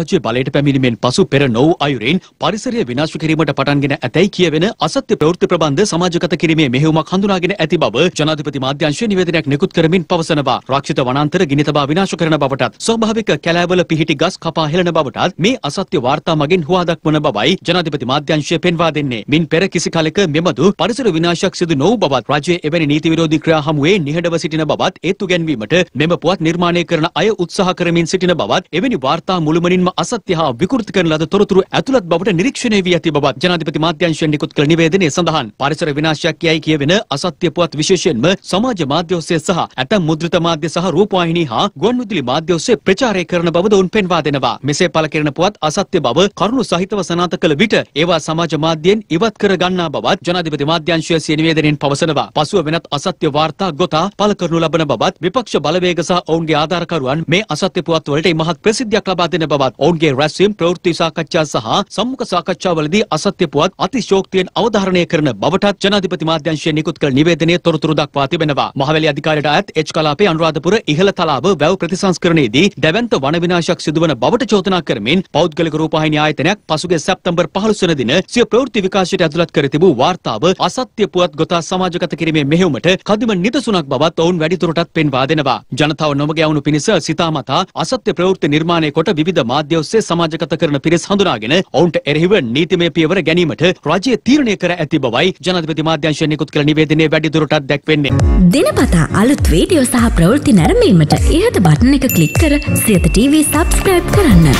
රජය බලයට පැමිණීමෙන් පසු පෙර නොවූ අයුරෙන් පරිසරය විනාශ කිරීමට පටන්ගෙන ඇතැයි කියවෙන අසත්‍ය ප්‍රවෘත්ති ප්‍රබන්ධ සමාජගත කිරීමේ මෙහෙයුමක් හඳුනාගෙන ඇති බව ජනාධිපති මාධ්‍යංශය නිවේදනයක් නිකුත් කරමින් පවසනවා. රක්ෂිත වනාන්තර ගිනි තබා විනාශ කරන බවටත් ස්වභාවික කැලෑවල පිහිටි ගස් කපා හෙළන බවටත් මේ අසත්‍ය වාර්තා මගින් හුවා දක්වන බවයි ජනාධිපති මාධ්‍යංශය පෙන්වා දෙන්නේ. මින් පෙර කිසි කලෙක මෙබඳු පරිසර විනාශයක් සිදු නොවූ බවත් රජයේ එවැනි නීති විරෝධී ක්‍රියා හමුවේ නිහඬව සිටින බවත් ඒත්තු ගැන්වීමට මෙම පුවත් නිර්මාණය කරන අය උත්සාහ කරමින් සිටින බවත් එවැනි වාර්තා මුළුමනින්ම අසත්‍ය හා විකෘති කරන ලද තොරතුරු ඇතුළත් බවට නිරීක්ෂණය වී ඇති බවත් ජනාධිපති මාධ්‍යංශයෙන් නිකුත් කළ නිවේදනයේ සඳහන්. පරිසර විනාශයක් යයි කියවෙන අසත්‍ය පුවත් විශේෂයෙන්ම සමාජ මාධ්‍ය ඔස්සේ සහ ඇතැම් මුද්‍රිත මාධ්‍ය සහ රූපවාහිනී හා ගුවන්විදුලි මාධ්‍ය ඔස්සේ ප්‍රචාරය කරන බවද ඔවුන් පෙන්වා දෙනවා. මෙසේ පළ කරන පුවත් අසත්‍ය බව කරුණු සහිතව සනාථ කළ විට ඒවා සමාජ මාධ්‍යයෙන් ඉවත් කර ගන්නා බවත් ජනාධිපති මාධ්‍යංශය සිය නිවේදනයෙන් පවසනවා. පසුව වෙනත් අසත්‍ය වාර්තා ගොතා පළ කරනු ලබන බවත් විපක්ෂ බලවේග සහ ඔවුන්ගේ ආධාරකරුවන් මේ අසත්‍ය පුවත් වලට මහත් ප්‍රසිද්ධියක් ලබා දෙන බවත් ඔවුන්ගේ රැස්වීම් ප්‍රවෘත්ති සාකච්ඡා සහ සම්මුඛ සාකච්ඡාවලදී අසත්‍ය පුවත් අතිශෝක්තියෙන් අවධාරණය කරන බවටත් ජනාධිපති මාධ්‍යංශය නිකුත් කළ නිවේදනයේ තොරතුරු දක්වා තිබෙනවා. මහවැලි අධිකාරියට අයත් එච් කලාපේ අනුරාධපුර ඉහළ තලාව වැව් ප්‍රතිසංස්කරණයේදී දැවැන්ත වන විනාශයක් සිදුවන බවට චෝදනා කරමින් පෞද්ගලික රූපවාහිනී ආයතනයක් පසුගිය සැප්තැම්බර් 15 වන දින සිය ප්‍රවෘත්ති විකාශයට ඇතුළත් කර තිබූ වාර්තාව අසත්‍ය පුවත් ගොතා සමාජගත කිරීමේ මෙහෙයුමට කදිම නිදසුනක් බවත් ඔවුන් වැඩිදුරටත් පෙන්වා දෙනවා. ජනතාව නොමග යවනු පිණිස සිතාමතා අසත්‍ය ප්‍රවෘත්ති නිර්මාණය කොට විවිධ මා මාධ්‍ය ඔස්සේ සමාජගත කරන පිරිස් හඳුනාගෙන ඔවුන්ට එරෙහිව නීතිමය පියවර ගැනීමට රජය තීරණය කර ඇති බවයි ජනාධිපති මාධ්‍යංශය නිකුත් කළ නිවේදනයේ වැඩිදුරටත් දැක්වෙන්නේ. දිනපතා අලුත් වීඩියෝ සහ ප්‍රවෘත්ති නැරඹීමට ඉහත බටන් එක ක්ලික් කර සියත TV subscribe කරන්න.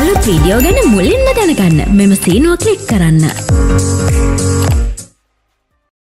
අලුත් වීඩියෝ ගැන මුලින්ම දැනගන්න මෙම සීනුව ක්ලික් කරන්න.